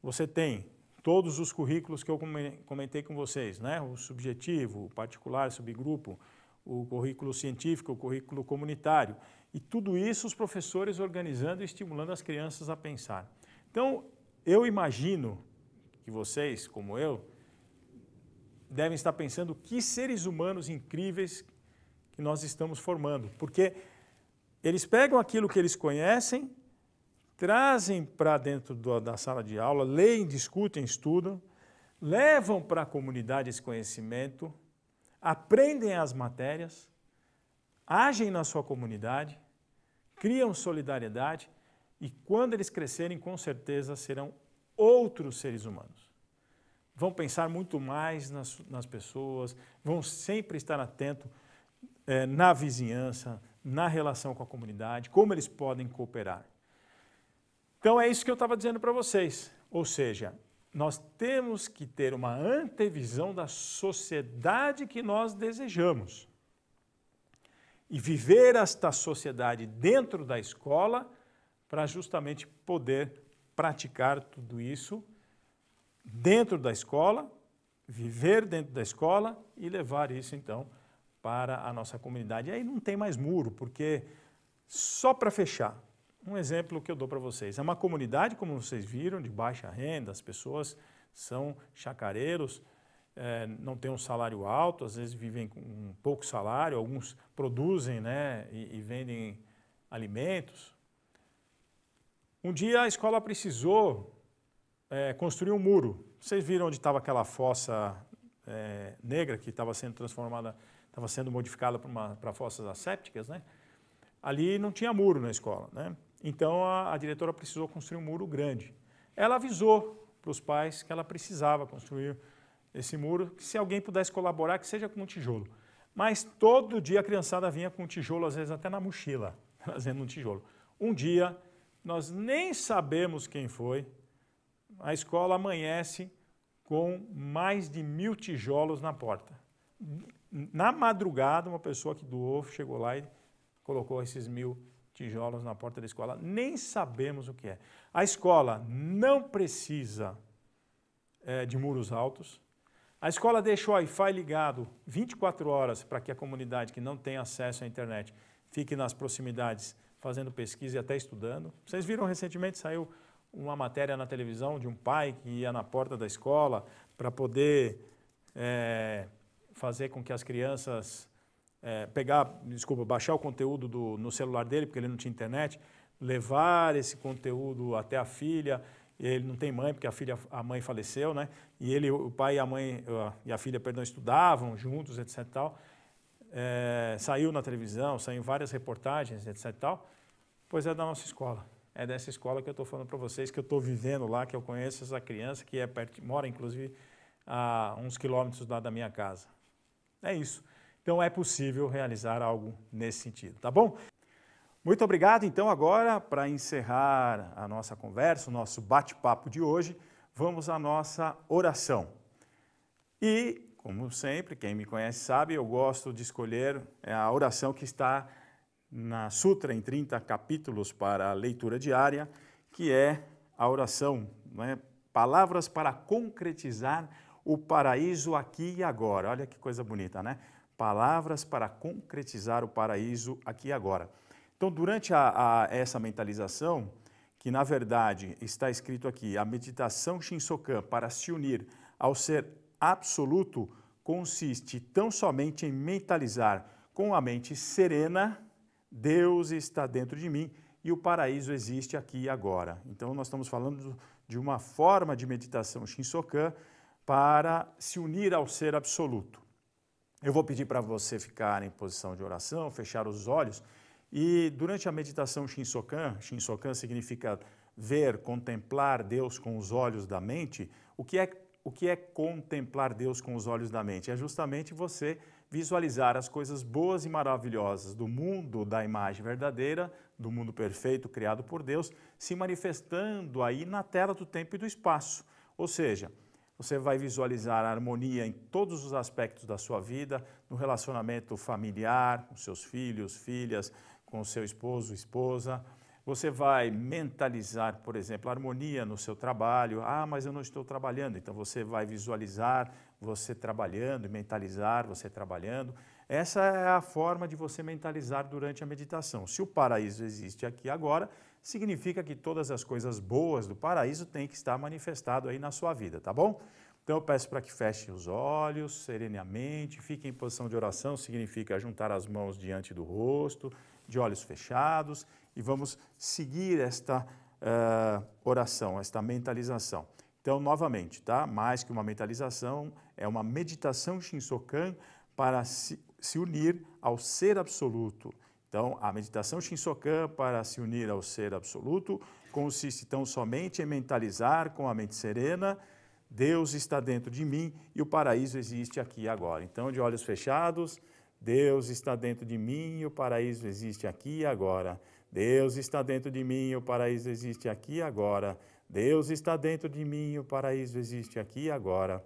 Você tem todos os currículos que eu comentei com vocês, né? o subjetivo, o particular, subgrupo, o currículo científico, o currículo comunitário. E tudo isso os professores organizando e estimulando as crianças a pensar. Então, eu imagino que vocês, como eu, devem estar pensando que seres humanos incríveis que nós estamos formando, porque eles pegam aquilo que eles conhecem, trazem para dentro da sala de aula, leem, discutem, estudam, levam para a comunidade esse conhecimento, aprendem as matérias, agem na sua comunidade, criam solidariedade e quando eles crescerem, com certeza serão outros seres humanos. Vão pensar muito mais nas, nas pessoas, vão sempre estar atento é, na vizinhança, na relação com a comunidade, como eles podem cooperar. Então é isso que eu estava dizendo para vocês. Ou seja, nós temos que ter uma antevisão da sociedade que nós desejamos. E viver esta sociedade dentro da escola para justamente poder praticar tudo isso dentro da escola, viver dentro da escola e levar isso então para a nossa comunidade. E aí não tem mais muro, porque só para fechar, um exemplo que eu dou para vocês. É uma comunidade, como vocês viram, de baixa renda, as pessoas são chacareiros, é, não têm um salário alto, às vezes vivem com um pouco salário, alguns produzem né, e, e vendem alimentos, um dia a escola precisou é, construir um muro. Vocês viram onde estava aquela fossa é, negra que estava sendo transformada, estava sendo modificada para fossas assépticas, né? Ali não tinha muro na escola, né? Então a, a diretora precisou construir um muro grande. Ela avisou para os pais que ela precisava construir esse muro, que se alguém pudesse colaborar, que seja com um tijolo. Mas todo dia a criançada vinha com um tijolo, às vezes até na mochila, trazendo um tijolo. Um dia nós nem sabemos quem foi. A escola amanhece com mais de mil tijolos na porta. Na madrugada, uma pessoa que doou chegou lá e colocou esses mil tijolos na porta da escola. Nem sabemos o que é. A escola não precisa é, de muros altos. A escola deixa o Wi-Fi ligado 24 horas para que a comunidade que não tem acesso à internet fique nas proximidades fazendo pesquisa e até estudando. Vocês viram recentemente saiu uma matéria na televisão de um pai que ia na porta da escola para poder é, fazer com que as crianças é, pegar, desculpa, baixar o conteúdo do, no celular dele porque ele não tinha internet, levar esse conteúdo até a filha. Ele não tem mãe porque a filha, a mãe faleceu, né? E ele, o pai e a mãe ah, e a filha, perdão, estudavam juntos, etc. Tal é, saiu na televisão, saiu em várias reportagens, etc. E tal, pois é da nossa escola. É dessa escola que eu estou falando para vocês, que eu estou vivendo lá, que eu conheço essa criança, que é perto, mora inclusive a uns quilômetros lá da minha casa. É isso. Então é possível realizar algo nesse sentido, tá bom? Muito obrigado. Então, agora, para encerrar a nossa conversa, o nosso bate-papo de hoje, vamos à nossa oração. E como sempre, quem me conhece sabe, eu gosto de escolher é, a oração que está na Sutra, em 30 capítulos para a leitura diária, que é a oração, é? palavras para concretizar o paraíso aqui e agora. Olha que coisa bonita, né? Palavras para concretizar o paraíso aqui e agora. Então, durante a, a, essa mentalização, que na verdade está escrito aqui, a meditação Shinsokan para se unir ao ser absoluto consiste tão somente em mentalizar com a mente serena: Deus está dentro de mim e o paraíso existe aqui e agora. Então, nós estamos falando de uma forma de meditação Shinsokan para se unir ao ser absoluto. Eu vou pedir para você ficar em posição de oração, fechar os olhos e durante a meditação Shinsokan, Shinsokan significa ver, contemplar Deus com os olhos da mente, o que é o que é contemplar Deus com os olhos da mente? É justamente você visualizar as coisas boas e maravilhosas do mundo da imagem verdadeira, do mundo perfeito criado por Deus, se manifestando aí na tela do tempo e do espaço. Ou seja, você vai visualizar a harmonia em todos os aspectos da sua vida, no relacionamento familiar, com seus filhos, filhas, com seu esposo, esposa, você vai mentalizar, por exemplo, harmonia no seu trabalho. Ah, mas eu não estou trabalhando. Então você vai visualizar você trabalhando, mentalizar você trabalhando. Essa é a forma de você mentalizar durante a meditação. Se o paraíso existe aqui agora, significa que todas as coisas boas do paraíso têm que estar manifestado aí na sua vida, tá bom? Então eu peço para que fechem os olhos serenamente, fiquem em posição de oração, significa juntar as mãos diante do rosto, de olhos fechados e vamos seguir esta uh, oração, esta mentalização. Então, novamente, tá? Mais que uma mentalização, é uma meditação Shinsokan para se, se unir ao ser absoluto. Então, a meditação Shinsokan para se unir ao ser absoluto consiste então somente em mentalizar com a mente serena, Deus está dentro de mim e o paraíso existe aqui e agora. Então, de olhos fechados, Deus está dentro de mim e o paraíso existe aqui e agora. Deus está dentro de mim, o paraíso existe aqui e agora. Deus está dentro de mim, o paraíso existe aqui e agora.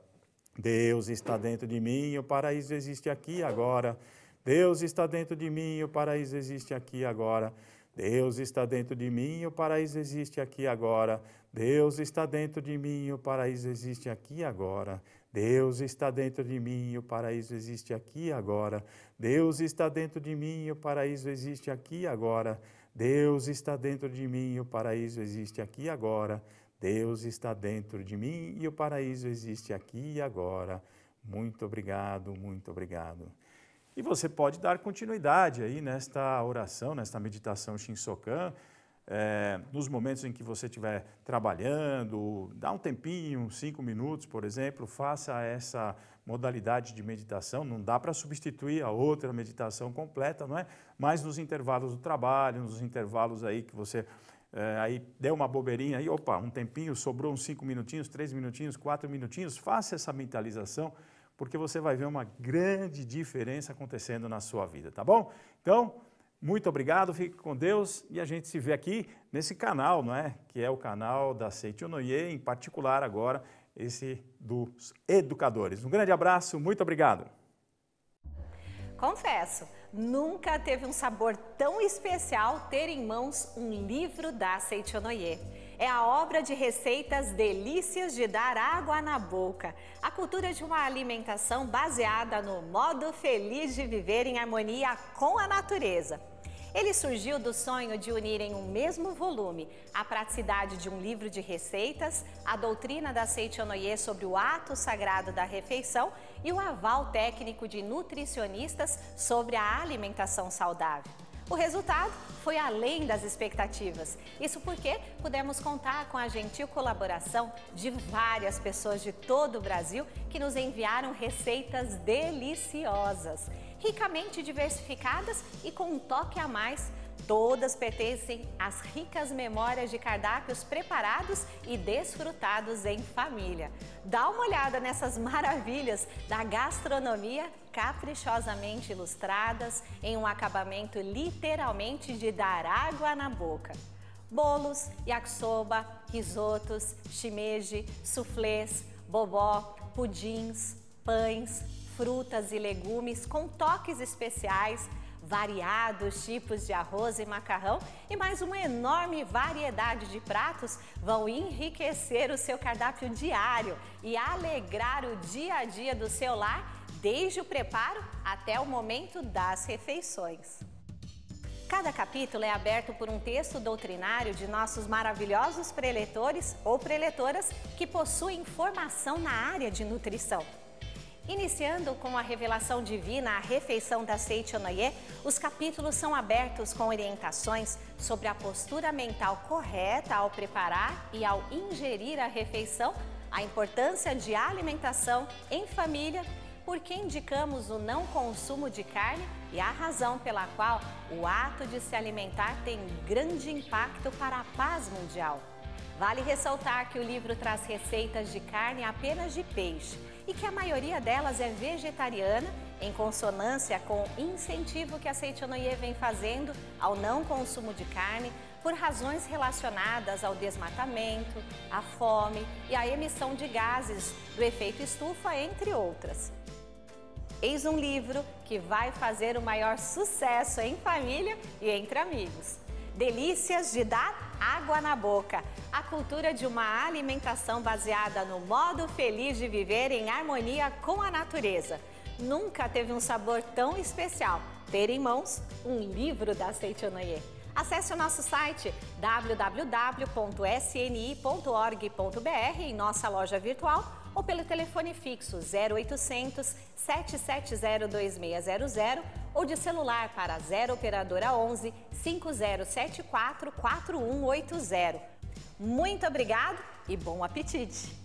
Deus está dentro de mim, o paraíso existe aqui e agora. Deus está dentro de mim, o paraíso existe aqui e agora. Deus está dentro de mim, o paraíso existe aqui e agora. Deus está dentro de mim, o paraíso existe aqui e agora. Deus está dentro de mim, o paraíso existe aqui e agora. Deus está dentro de mim, o paraíso existe aqui e agora. Deus está dentro de mim e o paraíso existe aqui e agora. Deus está dentro de mim e o paraíso existe aqui e agora. Muito obrigado, muito obrigado. E você pode dar continuidade aí nesta oração, nesta meditação Shinsokan, é, nos momentos em que você estiver trabalhando, dá um tempinho, cinco minutos, por exemplo, faça essa modalidade de meditação, não dá para substituir a outra meditação completa, não é? Mas nos intervalos do trabalho, nos intervalos aí que você é, aí deu uma bobeirinha aí, opa, um tempinho, sobrou uns cinco minutinhos, três minutinhos, quatro minutinhos, faça essa mentalização, porque você vai ver uma grande diferença acontecendo na sua vida, tá bom? Então, muito obrigado, fique com Deus e a gente se vê aqui nesse canal, não é? Que é o canal da Seichonoye, em particular agora, esse dos educadores. Um grande abraço, muito obrigado. Confesso, nunca teve um sabor tão especial ter em mãos um livro da Seitonoye. É a obra de receitas delícias de dar água na boca. A cultura de uma alimentação baseada no modo feliz de viver em harmonia com a natureza. Ele surgiu do sonho de unir em um mesmo volume a praticidade de um livro de receitas, a doutrina da Seichonoye sobre o ato sagrado da refeição e o aval técnico de nutricionistas sobre a alimentação saudável. O resultado foi além das expectativas. Isso porque pudemos contar com a gentil colaboração de várias pessoas de todo o Brasil que nos enviaram receitas deliciosas ricamente diversificadas e com um toque a mais. Todas pertencem às ricas memórias de cardápios preparados e desfrutados em família. Dá uma olhada nessas maravilhas da gastronomia caprichosamente ilustradas em um acabamento literalmente de dar água na boca bolos, yakisoba, risotos, shimeji, suflês, bobó, pudins, pães, frutas e legumes com toques especiais, variados tipos de arroz e macarrão e mais uma enorme variedade de pratos vão enriquecer o seu cardápio diário e alegrar o dia a dia do seu lar, desde o preparo até o momento das refeições. Cada capítulo é aberto por um texto doutrinário de nossos maravilhosos preletores ou preletoras que possuem formação na área de nutrição. Iniciando com a revelação divina, a refeição da Seichonoye, os capítulos são abertos com orientações sobre a postura mental correta ao preparar e ao ingerir a refeição, a importância de alimentação em família, por que indicamos o não consumo de carne e a razão pela qual o ato de se alimentar tem grande impacto para a paz mundial. Vale ressaltar que o livro traz receitas de carne apenas de peixe e que a maioria delas é vegetariana, em consonância com o incentivo que a Seitonoye vem fazendo ao não consumo de carne por razões relacionadas ao desmatamento, à fome e à emissão de gases do efeito estufa, entre outras. Eis um livro que vai fazer o maior sucesso em família e entre amigos delícias de dar água na boca. A cultura de uma alimentação baseada no modo feliz de viver em harmonia com a natureza. Nunca teve um sabor tão especial ter em mãos um livro da Seitonoye. Acesse o nosso site www.sni.org.br em nossa loja virtual ou pelo telefone fixo 0800 770 2600 ou de celular para 0 operadora 11 5074 4180. Muito obrigado e bom apetite!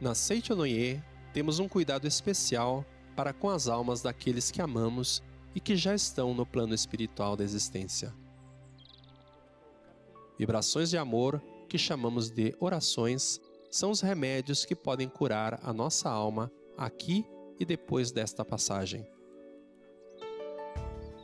Na Seitonoye, temos um cuidado especial para com as almas daqueles que amamos e que já estão no plano espiritual da existência. Vibrações de amor, que chamamos de orações, são os remédios que podem curar a nossa alma aqui e depois desta passagem.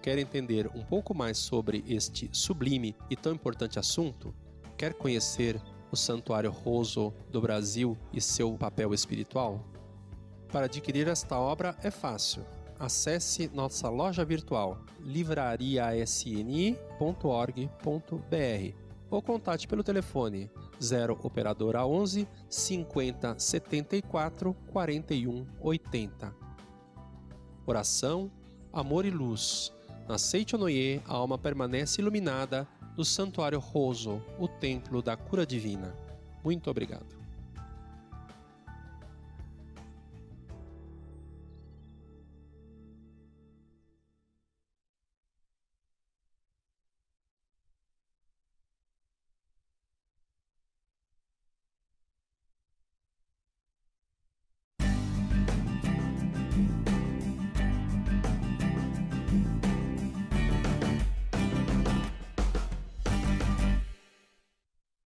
Quer entender um pouco mais sobre este sublime e tão importante assunto? Quer conhecer o Santuário Roso do Brasil e seu papel espiritual? Para adquirir esta obra é fácil. Acesse nossa loja virtual livrariasni.org.br ou contate pelo telefone 0 operadora 11 50 74 41 80. Oração, amor e luz. Na Seitonoye, a alma permanece iluminada no Santuário Roso, o templo da cura divina. Muito obrigado.